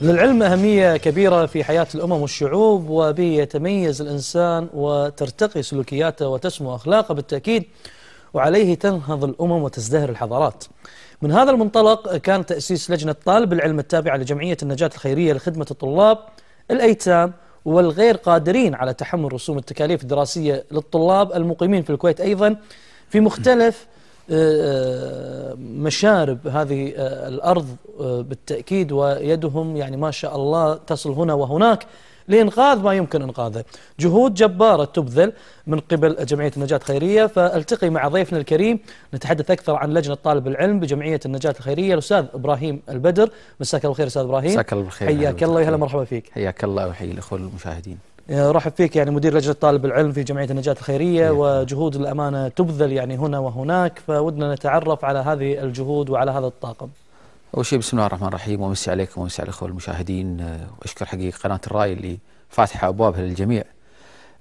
للعلم أهمية كبيرة في حياة الأمم والشعوب وبه يتميز الإنسان وترتقي سلوكياته وتسمو أخلاقه بالتأكيد وعليه تنهض الأمم وتزدهر الحضارات من هذا المنطلق كان تأسيس لجنة طالب العلم التابعة لجمعية النجاة الخيرية لخدمة الطلاب الأيتام والغير قادرين على تحمل رسوم التكاليف الدراسية للطلاب المقيمين في الكويت أيضا في مختلف مشارب هذه آه، الأرض آه، بالتأكيد ويدهم يعني ما شاء الله تصل هنا وهناك لإنقاذ ما يمكن إنقاذه جهود جبارة تبذل من قبل جمعية النجاة الخيرية فالتقي مع ضيفنا الكريم نتحدث أكثر عن لجنة طالب العلم بجمعية النجاة الخيرية الأستاذ إبراهيم البدر مساك الخير أستاذ إبراهيم مساك الخير حياك الله وهلا مرحبا فيك حياك الله وحيي الأخوة المشاهدين رحب فيك يعني مدير لجنة طالب العلم في جمعية النجاة الخيرية وجهود الأمانة تبذل يعني هنا وهناك فودنا نتعرف على هذه الجهود وعلى هذا الطاقم أول شيء بسم الله الرحمن الرحيم ومسي عليكم ومسي على الأخوة المشاهدين وأشكر حقيقة قناة الرأي اللي فاتحة أبوابها للجميع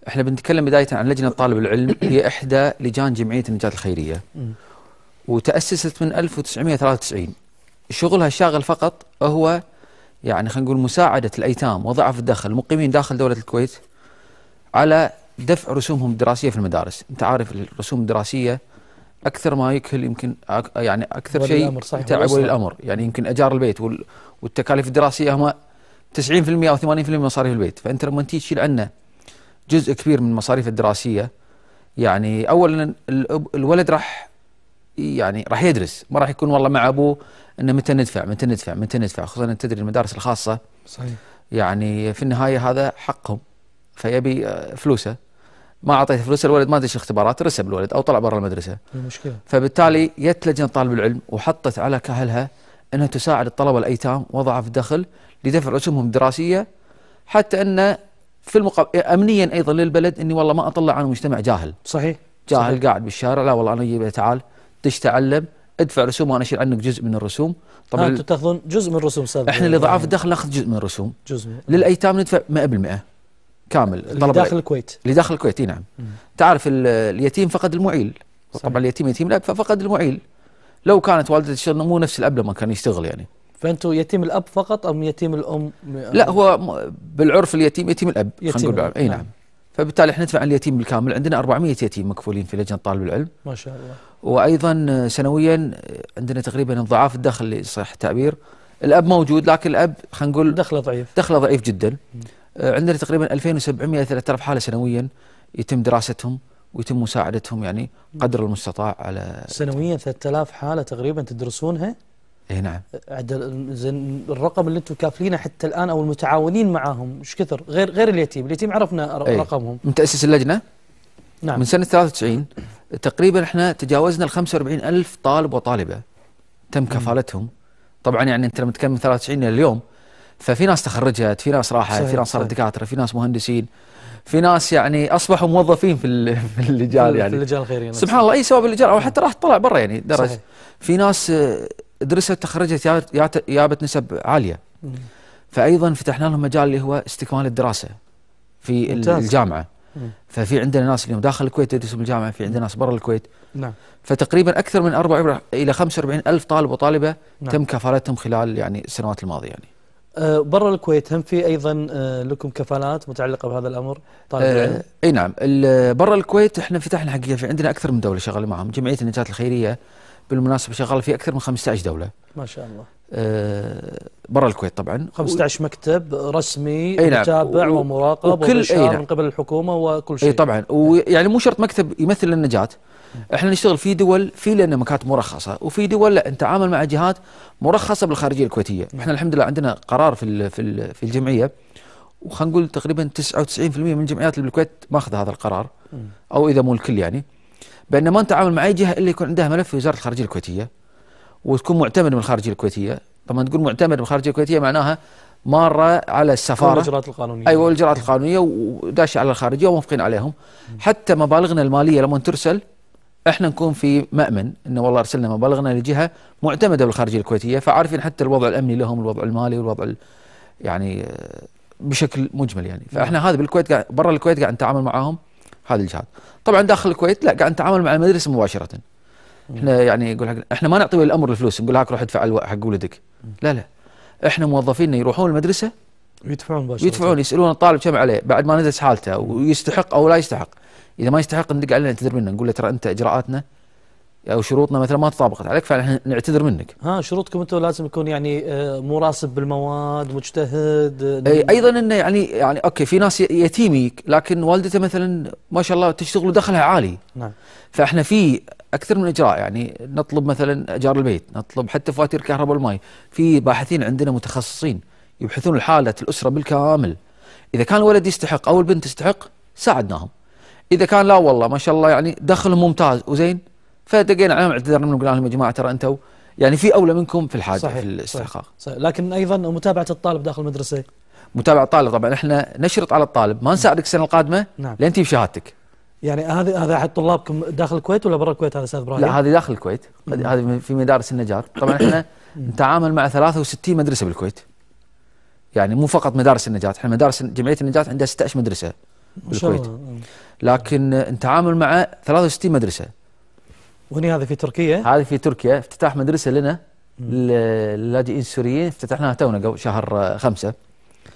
احنا بنتكلم بداية عن لجنة طالب العلم هي إحدى لجان جمعية النجاة الخيرية وتأسست من 1993 شغلها الشاغل فقط هو يعني خلينا نقول مساعدة الأيتام وضعف الدخل المقيمين داخل دولة الكويت على دفع رسومهم الدراسيه في المدارس انت عارف الرسوم الدراسيه اكثر ما يكهل يمكن يعني اكثر شيء تعب ولي الامر يعني يمكن اجار البيت والتكاليف الدراسيه هم 90% او 80% من مصاريف البيت فانت لما تيجي تشيل عنه جزء كبير من المصاريف الدراسيه يعني اولا الولد راح يعني راح يدرس ما راح يكون والله مع ابوه انه متى ندفع متى ندفع متى ندفع خصوصا تدري المدارس الخاصه صحيح يعني في النهايه هذا حقهم فيبي فلوسه ما اعطيته فلوس الولد ما ادري اختبارات رسب الولد او طلع برا المدرسه المشكله فبالتالي جت لجنه طالب العلم وحطت على كاهلها انها تساعد الطلبه الايتام وضعف الدخل لدفع رسومهم الدراسيه حتى انه في المقابل امنيا ايضا للبلد اني والله ما اطلع عن مجتمع جاهل صحيح جاهل صحيح. قاعد بالشارع لا والله انا جيبه إيه، تعال دش تعلم ادفع رسوم وانا اشيل عنك جزء من الرسوم طبعا انتم تاخذون جزء من الرسوم استاذ احنا لضعاف الدخل ناخذ جزء من الرسوم جزء من للايتام ندفع 100% كامل اللي داخل الكويت اللي داخل الكويت اي نعم مم. تعرف اليتيم فقد المعيل صحيح. طبعا اليتيم يتيم الاب ففقد المعيل لو كانت والدته تشتغل مو نفس الاب لما كان يشتغل يعني فانتم يتيم الاب فقط ام يتيم الام لا هو بالعرف اليتيم يتيم الاب خلينا نقول اي نعم. نعم فبالتالي احنا ندفع عن اليتيم بالكامل عندنا 400 يتيم مكفولين في لجنه طالب العلم ما شاء الله وايضا سنويا عندنا تقريبا انضعاف الدخل صح التعبير الاب موجود لكن الاب خلينا نقول دخله ضعيف دخله ضعيف جدا آه، عندنا تقريبا 2700 3000 حاله سنويا يتم دراستهم ويتم مساعدتهم يعني قدر المستطاع على سنويا 3000 حاله تقريبا تدرسونها؟ اي نعم آه، زين الرقم اللي انتم كافلينه حتى الان او المتعاونين معاهم ايش كثر؟ غير غير اليتيم، اليتيم عرفنا إيه. رقمهم من تاسيس اللجنه نعم من سنه 93 تقريبا احنا تجاوزنا ال 45000 طالب وطالبه تم كفالتهم طبعا يعني انت لما تتكلم من 93 الى اليوم ففي ناس تخرجت في ناس راحت في ناس صارت دكاتره في ناس مهندسين في ناس يعني اصبحوا موظفين في في اللجان يعني في اللجان الخيريه سبحان الله اي سواء اللجان او حتى راح طلع برا يعني درس صحيح. في ناس آه، درست تخرجت جابت نسب عاليه فايضا فتحنا لهم مجال اللي هو استكمال الدراسه في ممتاز. الجامعه ففي عندنا ناس اليوم داخل الكويت يدرسوا بالجامعه في عندنا ناس برا الكويت نعم فتقريبا اكثر من 44 الى 45 الف طالب وطالبه نعم. تم كفالتهم خلال يعني السنوات الماضيه يعني آه، برا الكويت هم في ايضا آه، لكم كفالات متعلقه بهذا الامر طالب آه، اي نعم برا الكويت احنا فتحنا حقيقه في عندنا اكثر من دوله شغاله معهم جمعيه النجاه الخيريه بالمناسبه شغال في اكثر من 15 دوله ما شاء الله آه، برا الكويت طبعا 15 و... مكتب رسمي أي نعم. متابع و... ومراقب وكل شيء نعم. من قبل الحكومه وكل شيء اي طبعا ويعني مو شرط مكتب يمثل النجاه احنا نشتغل في دول في لنا مكاتب مرخصه وفي دول لا نتعامل مع جهات مرخصه بالخارجيه الكويتيه احنا الحمد لله عندنا قرار في الـ في, الـ في الجمعيه وخلينا نقول تقريبا 99% من الجمعيات اللي بالكويت ماخذه هذا القرار او اذا مو الكل يعني ما نتعامل مع اي جهه الا يكون عندها ملف في وزاره الخارجيه الكويتيه وتكون معتمد من الخارجيه الكويتيه طبعا تقول معتمد من الخارجيه الكويتيه معناها ماره على السفاره والاجراءات القانونيه ايوه والاجراءات القانونيه وداش على الخارجيه وموافقين عليهم حتى مبالغنا الماليه لما ترسل احنا نكون في مامن انه والله ارسلنا مبالغنا لجهه معتمده بالخارجيه الكويتيه فعارفين حتى الوضع الامني لهم الوضع المالي والوضع يعني آه، بشكل مجمل يعني فاحنا هذا بالكويت برا الكويت قاعد نتعامل معاهم هذا الجهاد طبعا داخل الكويت لا قاعد نتعامل مع المدرسه مباشره احنا يعني يقول حق احنا ما نعطي ولي الامر الفلوس نقول هاك روح ادفع حق ولدك لا لا احنا موظفينا يروحون المدرسه ويدفعون مباشره يدفعون يسالون الطالب كم عليه بعد ما ندرس حالته ويستحق او لا يستحق اذا ما يستحق ندق عليه نعتذر منه نقول له ترى انت اجراءاتنا او شروطنا مثلا ما تطابقت عليك نعتذر منك. ها شروطكم انتم لازم يكون يعني آه، مراسب بالمواد، مجتهد آه، أي ايضا انه يعني يعني اوكي في ناس يتيميك لكن والدته مثلا ما شاء الله تشتغل ودخلها عالي. نعم. فاحنا في اكثر من اجراء يعني نطلب مثلا اجار البيت، نطلب حتى فواتير الكهرباء والماء، في باحثين عندنا متخصصين يبحثون حاله الاسره بالكامل. اذا كان الولد يستحق او البنت تستحق ساعدناهم. اذا كان لا والله ما شاء الله يعني دخلهم ممتاز وزين فدقينا عليهم اعتذرنا قلنا لهم يا جماعه ترى انتم يعني في اولى منكم في الحاجه صحيح في الاستحقاق صحيح, صحيح لكن ايضا متابعه الطالب داخل المدرسه متابعه الطالب طبعا احنا نشرط على الطالب ما نساعدك السنه القادمه نعم. لين تجيب شهادتك يعني هذا هذا احد طلابكم داخل الكويت ولا برا الكويت هذا استاذ ابراهيم؟ لا هذه داخل الكويت هذه في مدارس النجار طبعا احنا نتعامل مع 63 مدرسه بالكويت يعني مو فقط مدارس النجاه احنا مدارس جمعيه النجاه عندها 16 مدرسه بالكويت لكن نتعامل مع 63 مدرسه وهني هذه في تركيا هذه في تركيا افتتاح مدرسه لنا للاجئين السوريين افتتحناها تونا قبل شهر خمسة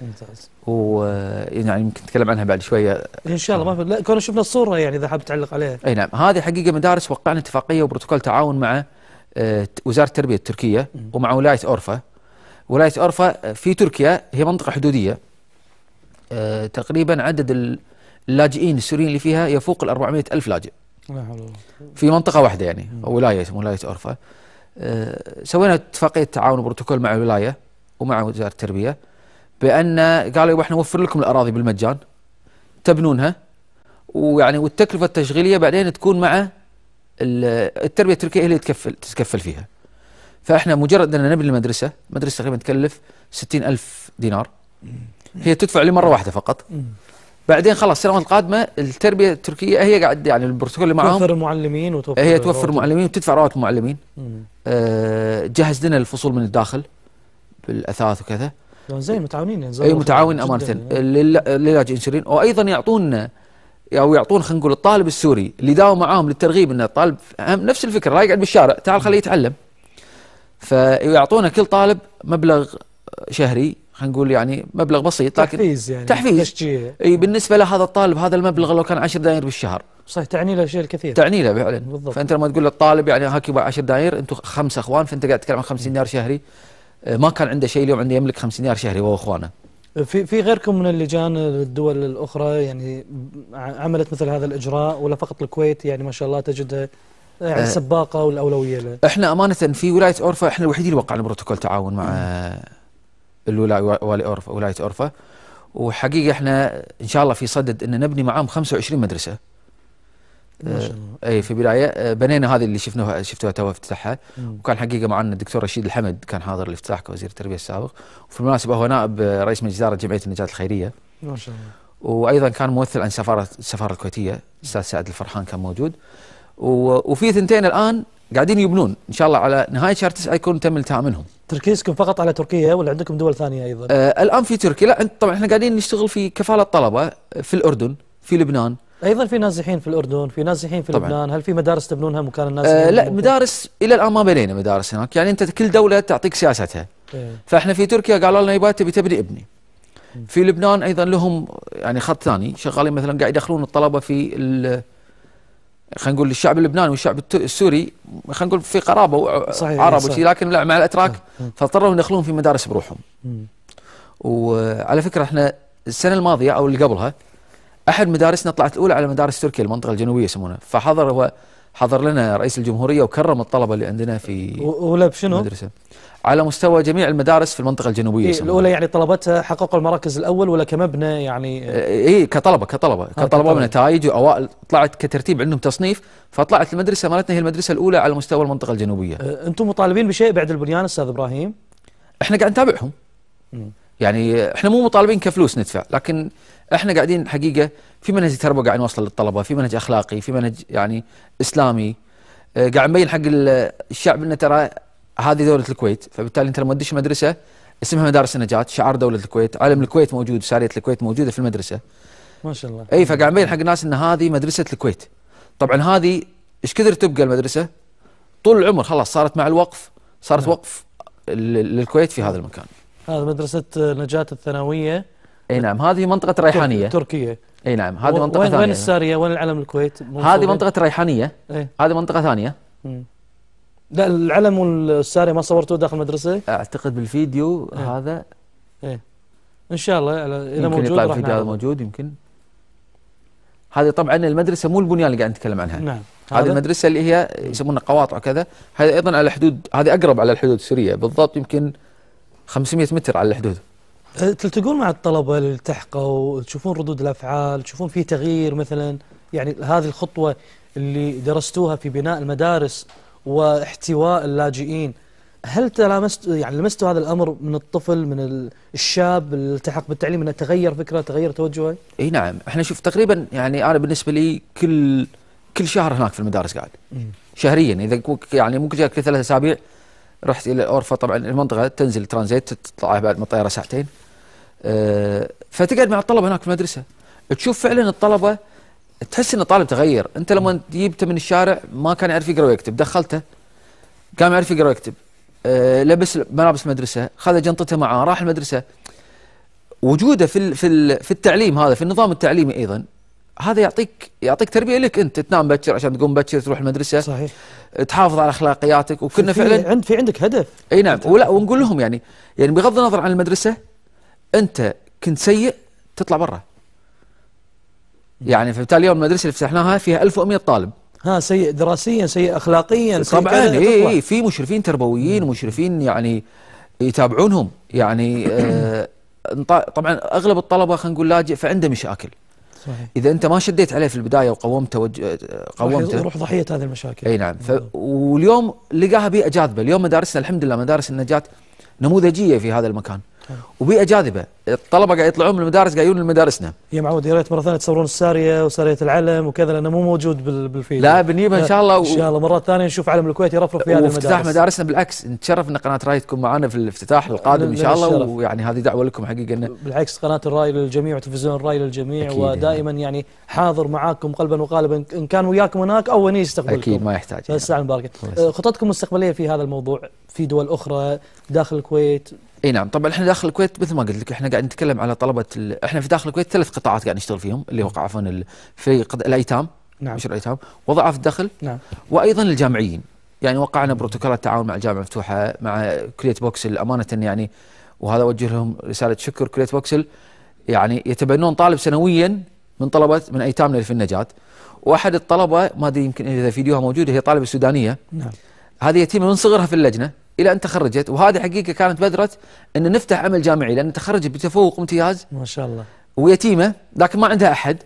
ممتاز و يعني يمكن نتكلم عنها بعد شويه ان شاء الله ما في لا كنا شفنا الصوره يعني اذا حاب تعلق عليها اي نعم هذه حقيقه مدارس وقعنا اتفاقيه وبروتوكول تعاون مع آه، وزاره التربيه التركيه ومع ولايه اورفا ولايه اورفا آه، في تركيا هي منطقه حدوديه آه، تقريبا عدد اللاجئين السوريين اللي فيها يفوق ال 400 الف لاجئ في منطقه واحده يعني ولايه ولايه عرفه آه، سوينا اتفاقيه تعاون وبروتوكول مع الولايه ومع وزاره التربيه بان قالوا احنا نوفر لكم الاراضي بالمجان تبنونها ويعني والتكلفه التشغيليه بعدين تكون مع التربيه التركيه هي اللي تكفل تتكفل فيها. فاحنا مجرد ان نبني المدرسه، مدرسه تقريبا تكلف 60000 دينار. هي تدفع لي مره واحده فقط. بعدين خلاص السنوات القادمه التربيه التركيه هي قاعد يعني البروتوكول اللي معاهم توفر المعلمين وتوفر هي توفر رواتب. معلمين وتدفع رواتب المعلمين آه جهز لنا الفصول من الداخل بالاثاث وكذا زين متعاونين يعني اي متعاون امانه يعني. للاجئين السوريين وايضا يعطونا او يعطون خلينا نقول الطالب السوري اللي داوم معاهم للترغيب ان الطالب نفس الفكره لا يقعد بالشارع تعال خليه يتعلم فيعطونا كل طالب مبلغ شهري هنقول يعني مبلغ بسيط لكن تحفيز يعني تحفيز تشجيع اي بالنسبه لهذا الطالب هذا المبلغ لو كان 10 دنانير بالشهر صحيح تعني له شيء كثير تعني له فعلا بالضبط فانت لما تقول للطالب يعني هاك 10 دنانير انتم خمسه اخوان فانت قاعد تتكلم عن 50 دينار شهري آه، ما كان عنده شيء اليوم عنده يملك 50 دينار شهري هو واخوانه في في غيركم من اللجان الدول الاخرى يعني عملت مثل هذا الاجراء ولا فقط الكويت يعني ما شاء الله تجدها آه، يعني آه، سباقه والاولويه له احنا امانه في ولايه اورفا احنا الوحيدين اللي وقعنا بروتوكول تعاون مع الولايه ولايه اورفه وحقيقه احنا ان شاء الله في صدد ان نبني معاهم 25 مدرسه ما شاء آه، الله. اي في البدايه آه، بنينا هذه اللي شفناها شفتوها تو افتتاحها وكان حقيقه معنا الدكتور رشيد الحمد كان حاضر الافتتاح كوزير التربيه السابق وفي المناسبه هو نائب آه، رئيس مجلس اداره جمعيه النجاه الخيريه ما شاء الله وايضا كان ممثل عن سفاره السفاره الكويتيه الاستاذ سعد الفرحان كان موجود وفي ثنتين الان قاعدين يبنون ان شاء الله على نهايه شهر 9 يكون تم منهم تركيزكم فقط على تركيا ولا عندكم دول ثانيه ايضا آه الان في تركيا لا انت طبعا احنا قاعدين نشتغل في كفاله طلبه آه، في الاردن في لبنان ايضا في نازحين في الاردن في نازحين في طبعًا. لبنان هل في مدارس تبنونها مكان النازحين آه لا مدارس الى الان ما بنينا مدارس هناك يعني انت كل دوله تعطيك سياستها إيه. فاحنا في تركيا قالوا لنا يبا تبي تبني ابني في لبنان ايضا لهم يعني خط ثاني شغالين مثلا قاعد يدخلون الطلبه في خلينا نقول الشعب اللبناني والشعب السوري خلينا نقول في قرابه صحيح إيه، عرب صحيح. لكن لا مع الاتراك آه، آه. فاضطروا يدخلون في مدارس بروحهم. وعلى فكره احنا السنه الماضيه او اللي قبلها احد مدارسنا طلعت الاولى على مدارس تركيا المنطقه الجنوبيه يسمونها فحضر هو حضر لنا رئيس الجمهورية وكرم الطلبة اللي عندنا في أولى بشنو؟ المدرسة على مستوى جميع المدارس في المنطقة الجنوبية إيه الأولى يعني طلبتها حققوا المراكز الأول ولا كمبنى يعني إيه, إيه، كطلبة كطلبة آه، كطلبة ونتائج وأوائل طلعت كترتيب عندهم تصنيف فطلعت المدرسة مالتنا هي المدرسة الأولى على مستوى المنطقة الجنوبية آه، أنتم مطالبين بشيء بعد البنيان أستاذ إبراهيم؟ إحنا قاعد نتابعهم يعني إحنا مو مطالبين كفلوس ندفع لكن احنا قاعدين حقيقه في منهج تربوي قاعد نوصل للطلبه في منهج اخلاقي في منهج يعني اسلامي آه، قاعد نبين حق الشعب انه ترى هذه دوله الكويت فبالتالي انت لما تدش مدرسه اسمها مدارس النجاه شعار دوله الكويت علم الكويت موجود ساريه الكويت موجوده في المدرسه ما شاء الله اي فقاعد نبين حق الناس ان هذه مدرسه الكويت طبعا هذه ايش كثر تبقى المدرسه طول العمر خلاص صارت مع الوقف صارت نعم. وقف للكويت في هذا المكان هذا مدرسه نجاه الثانويه اي نعم هذه منطقه ريحانيه تركيا اي نعم هذه منطقه ثانيه وين الساريه وين العلم الكويت هذه منطقه ريحانيه ايه؟ هذه منطقه ثانيه لا العلم والساريه ما صورتوه داخل المدرسه اعتقد بالفيديو ايه؟ هذا ايه ان شاء الله اذا موجود يطلع الفيديو هذا موجود يمكن هذه طبعا المدرسه مو البنيان اللي قاعد نتكلم عنها نعم هذه المدرسه اللي هي يسمونها قواطع كذا هذه ايضا على الحدود هذه اقرب على الحدود السوريه بالضبط يمكن 500 متر على الحدود أه، تلتقون مع الطلبة اللي التحقوا تشوفون ردود الأفعال تشوفون في تغيير مثلا يعني هذه الخطوة اللي درستوها في بناء المدارس واحتواء اللاجئين هل تلامست يعني لمستوا هذا الامر من الطفل من الشاب اللي التحق بالتعليم انه تغير فكره تغير توجهه؟ اي نعم احنا شوف تقريبا يعني انا بالنسبه لي كل كل شهر هناك في المدارس قاعد شهريا اذا يعني ممكن جاك ثلاث اسابيع رحت الى اورفا طبعا المنطقه تنزل ترانزيت تطلع بعد ما الطياره ساعتين أه، فتقعد مع الطلبه هناك في المدرسه تشوف فعلا الطلبه تحس ان الطالب تغير انت لما جبته من الشارع ما كان يعرف يقرا ويكتب دخلته كان يعرف يقرا ويكتب أه، لبس ملابس مدرسه خذ جنطته معاه راح المدرسه وجوده في في في التعليم هذا في النظام التعليمي ايضا هذا يعطيك يعطيك تربيه لك انت تنام بكر عشان تقوم بكر تروح المدرسه صحيح تحافظ على اخلاقياتك وكنا في فعلا عند في عندك هدف اي نعم ولا ونقول لهم يعني يعني بغض النظر عن المدرسه انت كنت سيء تطلع برا يعني فبالتالي اليوم المدرسه اللي فتحناها فيها 1100 طالب ها سيء دراسيا سيء اخلاقيا طبعا اي اي في مشرفين تربويين مشرفين يعني يتابعونهم يعني آه طبعا اغلب الطلبه خلينا نقول لاجئ فعنده مشاكل صحيح. اذا انت ما شديت عليه في البدايه وقومته وج... قومته يروح ضحيه هذه المشاكل اي نعم ف... نعم. واليوم لقاها بيئه جاذبه اليوم مدارسنا الحمد لله مدارس النجاه نموذجيه في هذا المكان وبيئه جاذبه الطلبه قاعد يطلعون من المدارس قاعد يجون لمدارسنا يا معود يا ريت مره ثانيه تصورون الساريه وساريه العلم وكذا لانه مو موجود بالفيلم لا بنجيبها ان شاء الله و... ان شاء الله مره ثانيه نشوف علم الكويت يرفرف في هذه المدارس افتتاح مدارسنا بالعكس نتشرف ان قناه راي تكون معنا في الافتتاح القادم ان شاء الله ويعني هذه دعوه لكم حقيقه انه بالعكس قناه الراي للجميع وتلفزيون الراي للجميع ودائما يعني حاضر معاكم قلبا وقالبا ان كان وياكم هناك او هني يستقبلكم اكيد ما يحتاج الساعه المباركه خططكم المستقبليه في هذا الموضوع في دول اخرى داخل الكويت اي نعم طبعا احنا داخل الكويت مثل ما قلت لك احنا قاعد نتكلم على طلبه ال... احنا في داخل الكويت ثلاث قطاعات قاعد نشتغل فيهم اللي هو نعم. عفوا ال... في قد... الايتام نعم مش الايتام وضعاف الدخل نعم وايضا الجامعيين يعني وقعنا بروتوكولات تعاون مع الجامعه المفتوحه مع كليه بوكسل امانه يعني وهذا اوجه لهم رساله شكر كليه بوكسل يعني يتبنون طالب سنويا من طلبه من ايتامنا اللي في النجاه واحد الطلبه ما ادري يمكن اذا فيديوها موجوده هي طالبه سودانيه نعم هذه يتيمه من صغرها في اللجنه الى ان تخرجت وهذه حقيقه كانت بذره ان نفتح عمل جامعي لان تخرجت بتفوق امتياز ما شاء الله ويتيمه لكن ما عندها احد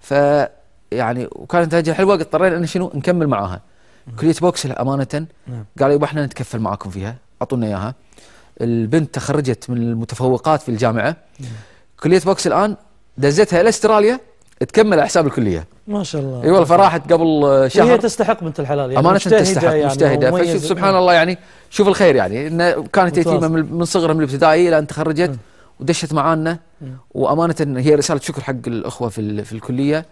ف يعني وكانت نتائجها حلوه اضطرينا ان شنو نكمل معاها نعم. كليه بوكس امانه نعم. قالوا يبا احنا نتكفل معاكم فيها اعطونا اياها البنت تخرجت من المتفوقات في الجامعه نعم. كليه بوكس الان دزتها الى استراليا تكمل حساب الكليه ما شاء الله اي أيوة، والله فراحت قبل شهر هي تستحق بنت الحلال يعني امانه تستحق يعني مجتهده فشوف سبحان الله يعني شوف الخير يعني انه كانت يتيمه من صغرها من الابتدائي الى ان تخرجت ودشت معانا وامانه هي رساله شكر حق الاخوه في في الكليه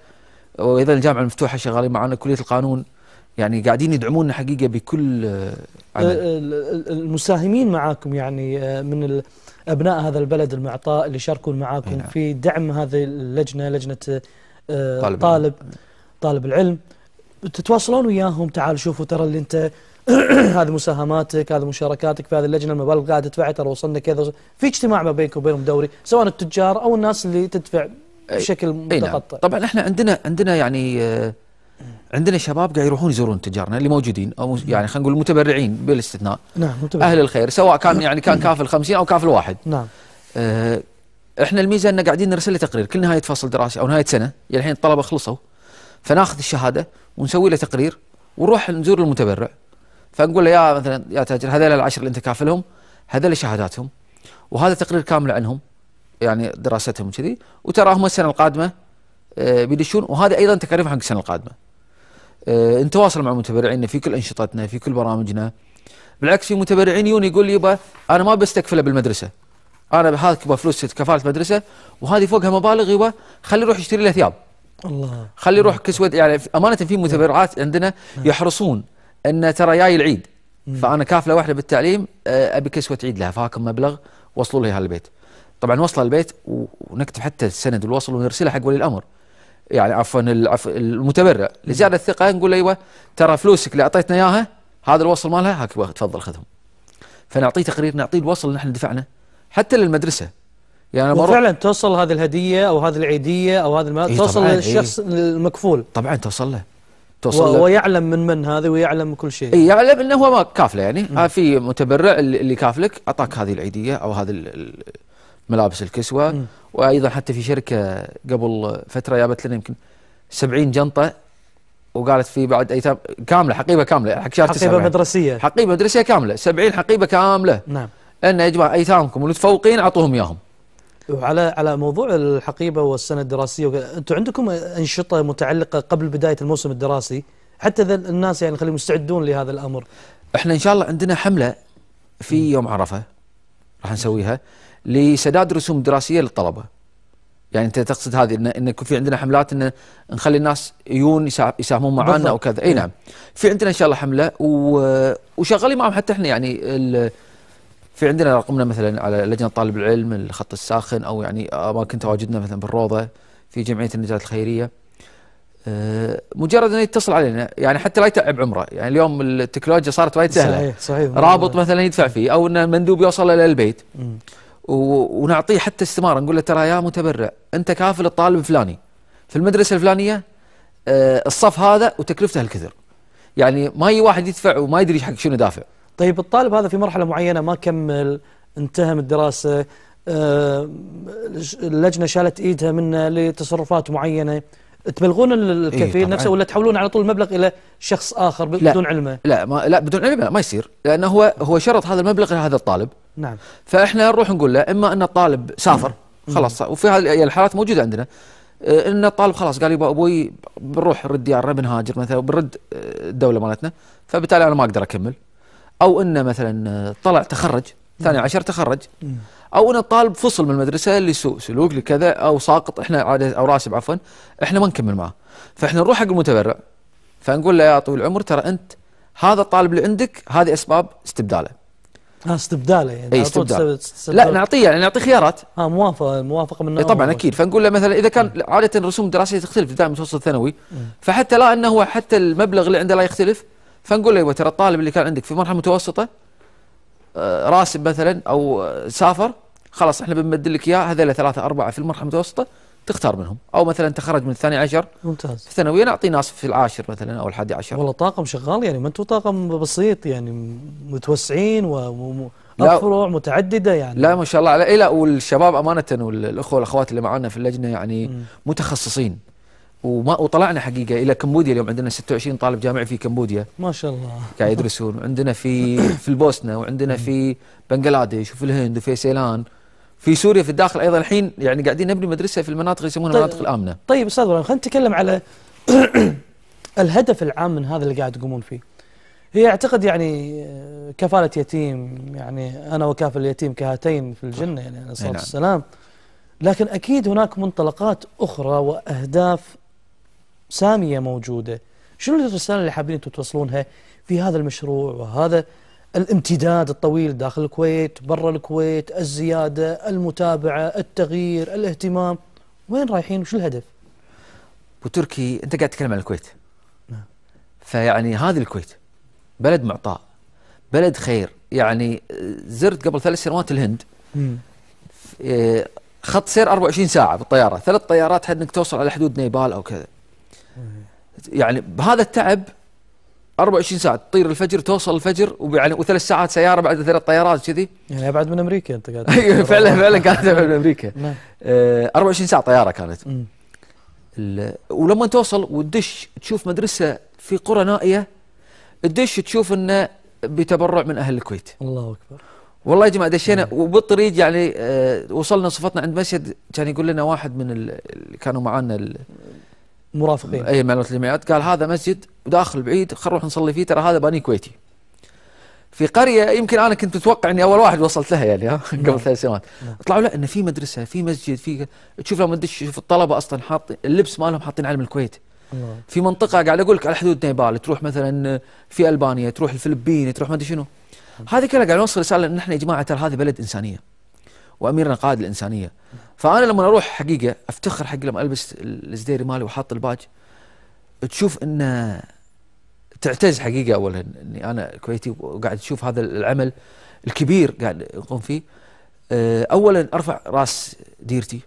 وايضا الجامعه المفتوحه شغالين معانا كليه القانون يعني قاعدين يدعمونا حقيقه بكل آه، عمل. آه، المساهمين معاكم يعني آه، من ابناء هذا البلد المعطاء اللي شاركون معاكم نعم. في دعم هذه اللجنه لجنه آه، طالب, طالب طالب العلم تتواصلون وياهم تعال شوفوا ترى اللي انت هذه مساهماتك هذه مشاركاتك في هذه اللجنه المبالغ قاعد تدفعها ترى وصلنا كذا في اجتماع ما بينك وبينهم دوري سواء التجار او الناس اللي تدفع بشكل نعم. متقطع طبعا احنا عندنا عندنا يعني آه، عندنا شباب قاعد يروحون يزورون تجارنا اللي موجودين او يعني خلينا نقول متبرعين بالاستثناء نعم متبرعين اهل الخير سواء كان يعني كان كافل 50 او كافل واحد نعم آه، احنا الميزه ان قاعدين نرسل له تقرير كل نهايه فصل دراسي او نهايه سنه يعني الحين الطلبه خلصوا فناخذ الشهاده ونسوي له تقرير ونروح نزور المتبرع فنقول له يا مثلا يا تاجر هذول العشر اللي انت كافلهم هذول شهاداتهم وهذا تقرير كامل عنهم يعني دراستهم كذي وترى هم السنه القادمه آه، بيدشون وهذا ايضا تكاليف حق السنه القادمه. آه، نتواصل مع متبرعينا في كل انشطتنا في كل برامجنا بالعكس في متبرعين يجون يقول لي يبا انا ما بستكفله بالمدرسه انا بحاكمه فلوس كفاله مدرسه وهذه فوقها مبالغ يبا خليه يروح يشتري له ثياب الله خليه يروح كسوه يعني امانه في متبرعات عندنا نعم. يحرصون ان ترى جاي العيد نعم. فانا كافله واحده بالتعليم آه، ابي كسوه عيد لها فهاكم مبلغ وصلوا لي البيت طبعا وصل البيت ونكتب حتى السند والوصل ونرسله حق ولي الامر يعني عفوا المتبرع لزياده الثقه نقول له ايوه ترى فلوسك اللي اعطيتنا اياها هذا الوصل مالها هاك تفضل خذهم فنعطيه تقرير نعطيه الوصل اللي احنا دفعنا حتى للمدرسه يعني وفعلا توصل هذه الهديه او هذه العيديه او هذه الم... إيه توصل للشخص إيه المكفول طبعا توصل له توصل و... ويعلم من من هذه ويعلم كل شيء إيه يعلم انه هو ما كافله يعني م. آه، في متبرع اللي كافلك اعطاك هذه العيديه او هذه ملابس الكسوه م. وايضا حتى في شركه قبل فتره جابت لنا يمكن 70 جنطه وقالت في بعد ايتام كامله حقيبه كامله حق شهر حقيبه مدرسيه حقيبه مدرسيه كامله 70 حقيبه كامله نعم ان يا جماعه ايتامكم المتفوقين اعطوهم اياهم. وعلى على موضوع الحقيبه والسنه الدراسيه انتم عندكم انشطه متعلقه قبل بدايه الموسم الدراسي حتى الناس يعني خليهم مستعدون لهذا الامر. احنا ان شاء الله عندنا حمله في يوم عرفه راح نسويها لسداد رسوم دراسيه للطلبه. يعني انت تقصد هذه ان ان يكون في عندنا حملات ان نخلي الناس يجون يساهمون معنا وكذا اي إيه. نعم. في عندنا ان شاء الله حمله وشغالين معهم حتى احنا يعني في عندنا رقمنا مثلا على لجنه طالب العلم الخط الساخن او يعني اماكن تواجدنا مثلا بالروضه في جمعيه النجاه الخيريه آه، مجرد انه يتصل علينا يعني حتى لا يتعب عمره يعني اليوم التكنولوجيا صارت وايد سهله صحيح صحيح رابط مثلا يدفع فيه او انه مندوب يوصل الى البيت ونعطيه حتى استماره نقول له ترى يا متبرع انت كافل الطالب الفلاني في المدرسه الفلانيه آه، الصف هذا وتكلفته الكثر يعني ما يجي واحد يدفع وما يدري حق شنو دافع طيب الطالب هذا في مرحلة معينة ما كمل انتهى من الدراسة آه، اللجنة شالت إيدها منه لتصرفات معينة تبلغون إيه، الكفيل إيه نفسه ولا تحولون على طول المبلغ الى شخص اخر بدون لا علمه لا ما لا بدون علمه ما يصير لانه هو هو شرط هذا المبلغ لهذا الطالب نعم فاحنا نروح نقول له اما ان الطالب سافر نعم. خلاص وفي هذه يعني الحالات موجوده عندنا آه، ان الطالب خلاص قال يبا ابوي بنروح نرد ديارنا بنهاجر مثلا وبنرد آه، الدوله مالتنا فبالتالي انا ما اقدر اكمل او انه مثلا طلع تخرج ثاني عشر تخرج او ان الطالب فصل من المدرسه لسوء سلوك لكذا او ساقط احنا عاده او راسب عفوا احنا ما نكمل معه فاحنا نروح حق المتبرع فنقول له يا طويل العمر ترى انت هذا الطالب اللي عندك هذه اسباب استبداله اه استبداله يعني اي استبدال. لا نعطيه يعني نعطيه خيارات اه موافقه موافقه من طبعا اكيد فنقول له مثلا اذا كان عاده الرسوم الدراسيه تختلف في متوسط المتوسط الثانوي فحتى لا انه حتى المبلغ اللي عنده لا يختلف فنقول له ترى الطالب اللي كان عندك في مرحله متوسطه آه، راسب مثلا او سافر خلاص احنا بنمدلك لك اياه هذول ثلاثه اربعه في المرحله المتوسطه تختار منهم او مثلا تخرج من الثاني عشر ممتاز في الثانويه نعطيه ناس في العاشر مثلا او الحادي عشر والله طاقم شغال يعني ما انتم طاقم بسيط يعني متوسعين و فروع متعدده يعني لا ما شاء الله على إيه لا والشباب امانه والاخوه والاخوات اللي معانا في اللجنه يعني م. متخصصين وما وطلعنا حقيقه الى كمبوديا اليوم عندنا 26 طالب جامعي في كمبوديا ما شاء الله قاعد يدرسون وعندنا في في البوسنه وعندنا في بنغلاديش وفي الهند وفي سيلان في سوريا في الداخل ايضا الحين يعني قاعدين نبني مدرسه في المناطق يسمونها طيب المناطق الامنه طيب استاذ ابراهيم خلينا نتكلم على الهدف العام من هذا اللي قاعد تقومون فيه هي اعتقد يعني آه، كفاله يتيم يعني انا وكافل اليتيم كهاتين في الجنه يعني عليه الصلاه نعم. والسلام لكن اكيد هناك منطلقات اخرى واهداف سامية موجودة شنو الرسالة اللي حابين أنتم توصلونها في هذا المشروع وهذا الامتداد الطويل داخل الكويت برا الكويت الزيادة المتابعة التغيير الاهتمام وين رايحين وشو الهدف أبو تركي أنت قاعد تتكلم عن الكويت نعم. فيعني هذه الكويت بلد معطاء بلد خير يعني آه، زرت قبل ثلاث سنوات الهند آه، خط سير 24 ساعة بالطيارة ثلاث طيارات حد انك توصل على حدود نيبال أو كذا يعني بهذا التعب 24 ساعه تطير الفجر توصل الفجر ويعني وثلاث ساعات سياره بعد ثلاث طيارات كذي يعني ابعد من امريكا انت قاعد ايوه فعلا فعلا كانت ابعد من امريكا نعم. آه 24 ساعه طياره كانت ولما توصل وتدش تشوف مدرسه في قرى نائيه تدش تشوف انه بتبرع من اهل الكويت الله اكبر والله يا جماعه دشينا وبالطريق يعني آه وصلنا صفتنا عند مسجد كان يقول لنا واحد من اللي كانوا معانا مرافقين اي مالوت الجمعيات قال هذا مسجد وداخل بعيد خلينا نروح نصلي فيه ترى هذا باني كويتي في قريه يمكن انا كنت متوقع اني اول واحد وصلت لها يعني ها قبل نعم. ثلاث سنوات نعم. طلعوا لا انه في مدرسه في مسجد في تشوف لما تدش تشوف الطلبه اصلا حاط اللبس مالهم حاطين علم الكويت نعم. في منطقه قاعد اقول لك على حدود نيبال تروح مثلا في البانيا تروح الفلبين تروح ما ادري شنو هذه كلها قاعد نوصل رساله ان احنا يا جماعه ترى هذه بلد انسانيه وامير القائد الانسانيه فانا لما اروح حقيقه افتخر حق لما البس الزديري مالي وحاط الباج تشوف ان تعتز حقيقه اولا اني انا كويتي وقاعد اشوف هذا العمل الكبير قاعد يقوم فيه آه، اولا ارفع راس ديرتي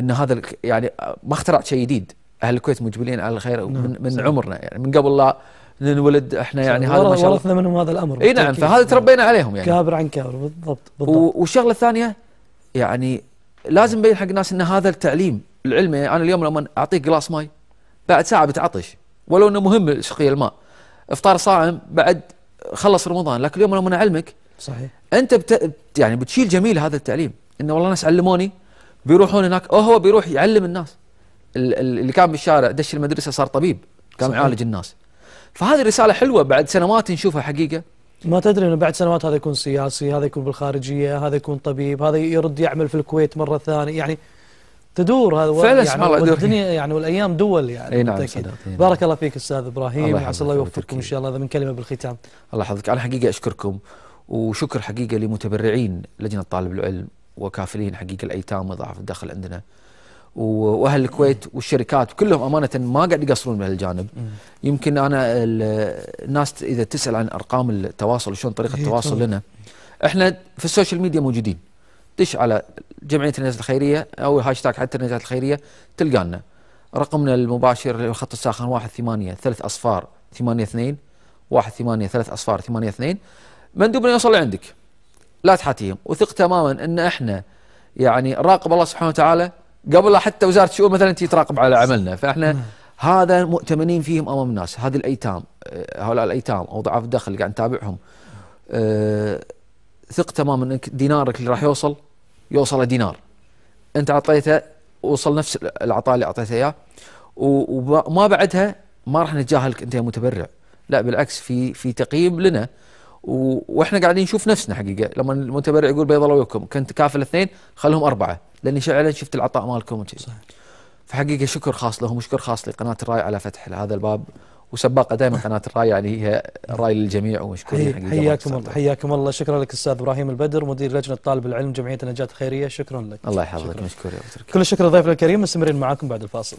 ان هذا يعني ما اخترعت شيء جديد اهل الكويت مجبلين على الخير نعم. من, من عمرنا يعني من قبل لا ننولد احنا يعني هذا ما شاء الله ورثنا منهم هذا الامر اي نعم فهذا نعم. تربينا عليهم يعني كابر عن كابر بالضبط بالضبط والشغله الثانيه يعني لازم نبين حق الناس ان هذا التعليم العلمي انا اليوم لما اعطيك كلاس ماي بعد ساعه بتعطش ولو انه مهم سقي الماء افطار صائم بعد خلص رمضان لكن اليوم لما اعلمك صحيح انت بت... يعني بتشيل جميل هذا التعليم انه والله ناس علموني بيروحون هناك او هو بيروح يعلم الناس اللي كان بالشارع دش المدرسه صار طبيب كان يعالج الناس فهذه رسالة حلوة بعد سنوات نشوفها حقيقة ما تدري انه بعد سنوات هذا يكون سياسي هذا يكون بالخارجية هذا يكون طبيب هذا يرد يعمل في الكويت مرة ثانية يعني تدور هذا فعلا يعني الدنيا يعني والايام دول يعني نعم، اي نعم بارك الله فيك استاذ ابراهيم عسى الله يوفقكم ان شاء الله هذا من كلمه بالختام الله يحفظك انا حقيقه اشكركم وشكر حقيقه لمتبرعين لجنه طالب العلم وكافلين حقيقه الايتام وضعف الدخل عندنا واهل الكويت والشركات كلهم امانه ما قاعد يقصرون بهالجانب يمكن انا الناس اذا تسال عن ارقام التواصل وشلون طريقه إيه، التواصل لنا احنا في السوشيال ميديا موجودين دش على جمعيه النجاه الخيريه او هاشتاج حتى النجاه الخيريه تلقانا رقمنا المباشر الخط الساخن 1 8 3 اصفار 8 2 1 8 3 اصفار 8 2 مندوبنا يوصل لعندك لا تحاتيهم وثق تماما ان احنا يعني راقب الله سبحانه وتعالى قبل حتى وزاره الشؤون مثلا تراقب على عملنا فاحنا هذا مؤتمنين فيهم امام الناس هذه الايتام آه، هؤلاء الايتام او ضعاف الدخل اللي قاعد نتابعهم أه ثق تماما انك دينارك اللي راح يوصل يوصله دينار انت اعطيته وصل نفس العطاء اللي اعطيته اياه وما بعدها ما راح نتجاهلك انت يا متبرع لا بالعكس في في تقييم لنا و... واحنا قاعدين نشوف نفسنا حقيقه لما المتبرع يقول بيض الله وجهكم كنت كافل اثنين خلهم اربعه لاني فعلا شفت العطاء مالكم صحيح. فحقيقه شكر خاص لهم وشكر خاص لقناه الراي على فتح هذا الباب وسباقه دائما قناه الراي يعني هي راي للجميع ومشكورين حقيقه حياكم الله حياكم الله شكرا لك استاذ ابراهيم البدر مدير لجنه طالب العلم جمعيه النجاه الخيريه شكرا لك الله يحفظك مشكور يا كل الشكر لضيفنا الكريم مستمرين معاكم بعد الفاصل